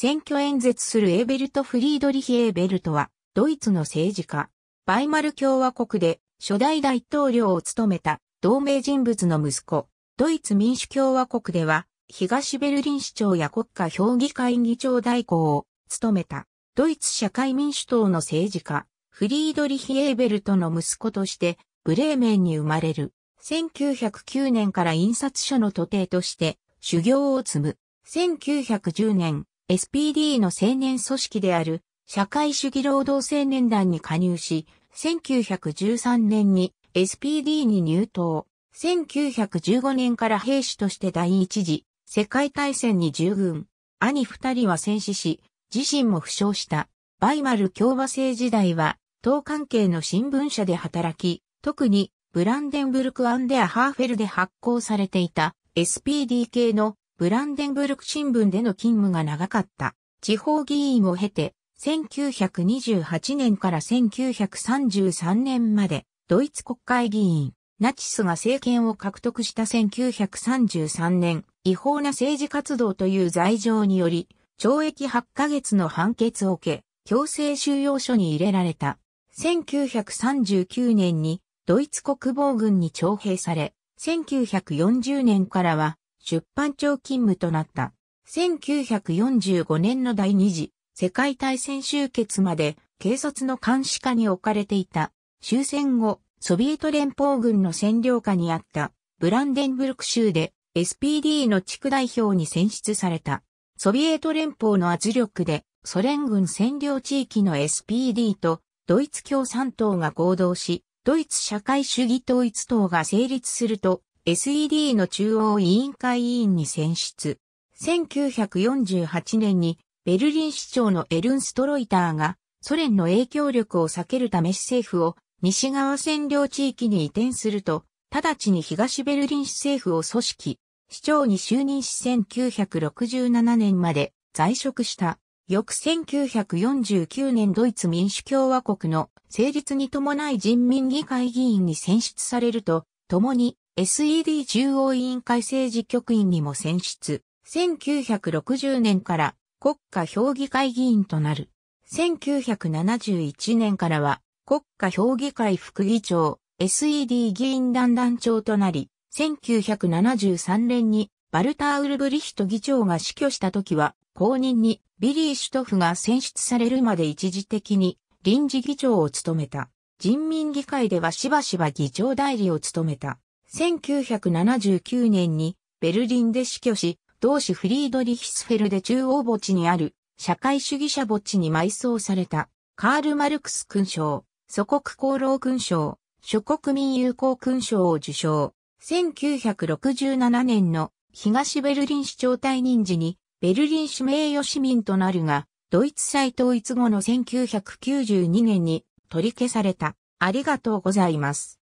選挙演説するエーベルト・フリードリヒ・エーベルトは、ドイツの政治家、バイマル共和国で初代大統領を務めた同盟人物の息子、ドイツ民主共和国では、東ベルリン市長や国家評議会議長代行を務めた、ドイツ社会民主党の政治家、フリードリヒ・エーベルトの息子として、ブレーメンに生まれる。1909年から印刷所の徒弟として修行を積む。1910年、SPD の青年組織である社会主義労働青年団に加入し、1913年に SPD に入党。1915年から兵士として第一次世界大戦に従軍。兄二人は戦死し、自身も負傷した。バイマル共和制時代は、党関係の新聞社で働き、特にブランデンブルクアンデア・ハーフェルで発行されていた SPD 系のブランデンブルク新聞での勤務が長かった。地方議員を経て、1928年から1933年まで、ドイツ国会議員、ナチスが政権を獲得した1933年、違法な政治活動という罪状により、懲役8ヶ月の判決を受け、強制収容所に入れられた。1939年にドイツ国防軍に徴兵され、1940年からは出版庁勤務となった。1945年の第二次世界大戦終結まで警察の監視下に置かれていた。終戦後、ソビエト連邦軍の占領下にあったブランデンブルク州で SPD の地区代表に選出された。ソビエト連邦の圧力でソ連軍占領地域の SPD とドイツ共産党が合同し、ドイツ社会主義統一党が成立すると、SED の中央委員会委員に選出。1948年にベルリン市長のエルンストロイターがソ連の影響力を避けるため市政府を西側占領地域に移転すると、直ちに東ベルリン市政府を組織、市長に就任し1967年まで在職した。翌1949年ドイツ民主共和国の成立に伴い人民議会議員に選出されると、共に SED 中央委員会政治局員にも選出。1960年から国家評議会議員となる。1971年からは国家評議会副議長、SED 議員団団長となり、1973年にバルター・ウルブリヒト議長が死去した時は、後任にビリー・シュトフが選出されるまで一時的に臨時議長を務めた。人民議会ではしばしば議長代理を務めた。1979年にベルリンで死去し、同志フリードリヒスフェルで中央墓地にある社会主義者墓地に埋葬されたカール・マルクス勲章、祖国功労勲章、諸国民友好勲章を受章。1967年の東ベルリン市長退任時にベルリン市名誉市民となるが、ドイツ再統一後の1992年に取り消された。ありがとうございます。